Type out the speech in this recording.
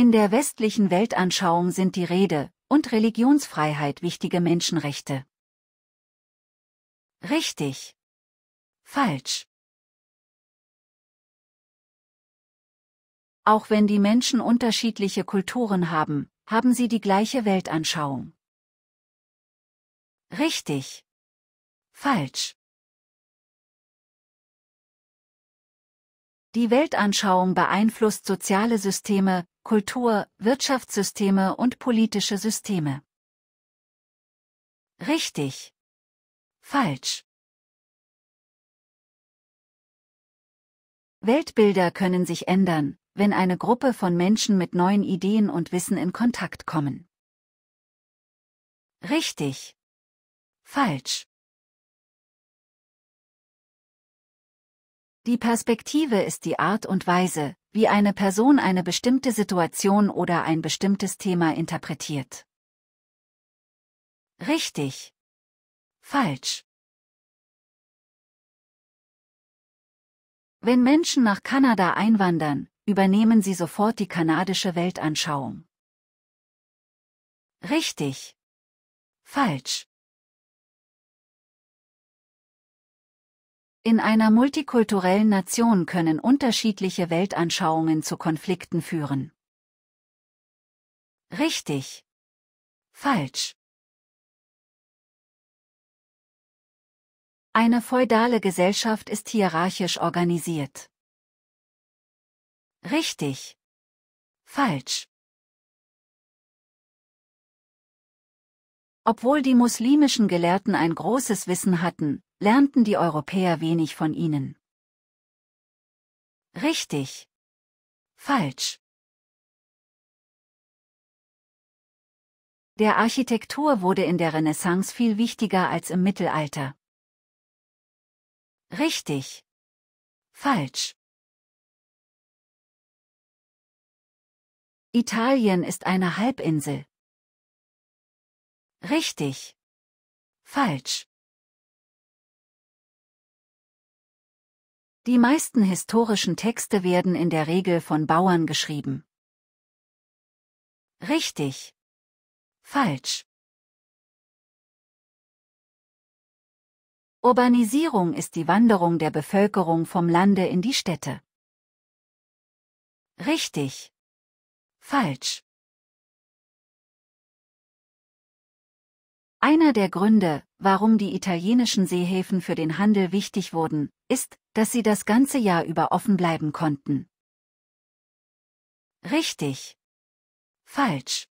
In der westlichen Weltanschauung sind die Rede- und Religionsfreiheit wichtige Menschenrechte. Richtig. Falsch. Auch wenn die Menschen unterschiedliche Kulturen haben, haben sie die gleiche Weltanschauung. Richtig. Falsch. Die Weltanschauung beeinflusst soziale Systeme, Kultur, Wirtschaftssysteme und politische Systeme. Richtig. Falsch. Weltbilder können sich ändern, wenn eine Gruppe von Menschen mit neuen Ideen und Wissen in Kontakt kommen. Richtig. Falsch. Die Perspektive ist die Art und Weise, wie eine Person eine bestimmte Situation oder ein bestimmtes Thema interpretiert. Richtig. Falsch. Wenn Menschen nach Kanada einwandern, übernehmen sie sofort die kanadische Weltanschauung. Richtig. Falsch. In einer multikulturellen Nation können unterschiedliche Weltanschauungen zu Konflikten führen. Richtig. Falsch. Eine feudale Gesellschaft ist hierarchisch organisiert. Richtig. Falsch. Obwohl die muslimischen Gelehrten ein großes Wissen hatten, lernten die Europäer wenig von ihnen. Richtig. Falsch. Der Architektur wurde in der Renaissance viel wichtiger als im Mittelalter. Richtig. Falsch. Italien ist eine Halbinsel. Richtig. Falsch. Die meisten historischen Texte werden in der Regel von Bauern geschrieben. Richtig. Falsch. Urbanisierung ist die Wanderung der Bevölkerung vom Lande in die Städte. Richtig. Falsch. Einer der Gründe, warum die italienischen Seehäfen für den Handel wichtig wurden, ist, dass sie das ganze Jahr über offen bleiben konnten. Richtig. Falsch.